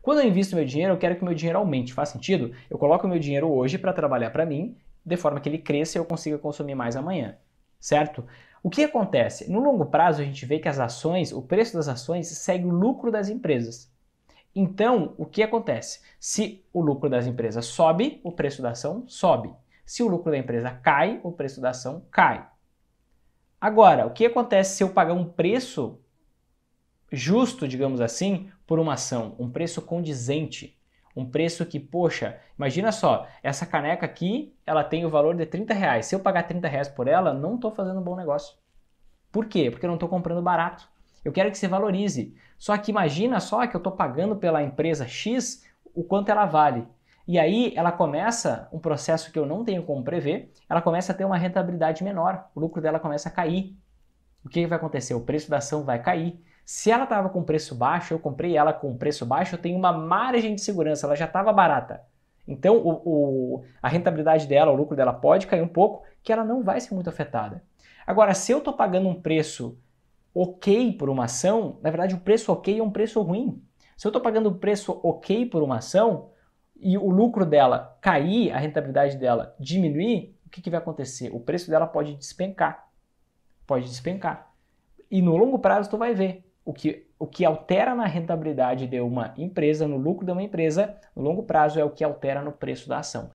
Quando eu invisto meu dinheiro, eu quero que meu dinheiro aumente. Faz sentido? Eu coloco meu dinheiro hoje para trabalhar para mim, de forma que ele cresça e eu consiga consumir mais amanhã, certo? O que acontece? No longo prazo, a gente vê que as ações, o preço das ações segue o lucro das empresas. Então, o que acontece? Se o lucro das empresas sobe, o preço da ação sobe. Se o lucro da empresa cai, o preço da ação cai. Agora, o que acontece se eu pagar um preço justo, digamos assim, por uma ação, um preço condizente, um preço que, poxa, imagina só, essa caneca aqui, ela tem o valor de 30 reais. Se eu pagar 30 reais por ela, não estou fazendo um bom negócio. Por quê? Porque eu não estou comprando barato. Eu quero que você valorize. Só que imagina só que eu estou pagando pela empresa X o quanto ela vale. E aí ela começa um processo que eu não tenho como prever, ela começa a ter uma rentabilidade menor, o lucro dela começa a cair. O que vai acontecer? O preço da ação vai cair. Se ela estava com preço baixo, eu comprei ela com preço baixo, eu tenho uma margem de segurança, ela já estava barata. Então o, o, a rentabilidade dela, o lucro dela pode cair um pouco, que ela não vai ser muito afetada. Agora, se eu estou pagando um preço ok por uma ação, na verdade o preço ok é um preço ruim. Se eu estou pagando um preço ok por uma ação e o lucro dela cair, a rentabilidade dela diminuir, o que, que vai acontecer? O preço dela pode despencar. Pode despencar. E no longo prazo tu vai ver o que, o que altera na rentabilidade de uma empresa, no lucro de uma empresa, no longo prazo, é o que altera no preço da ação.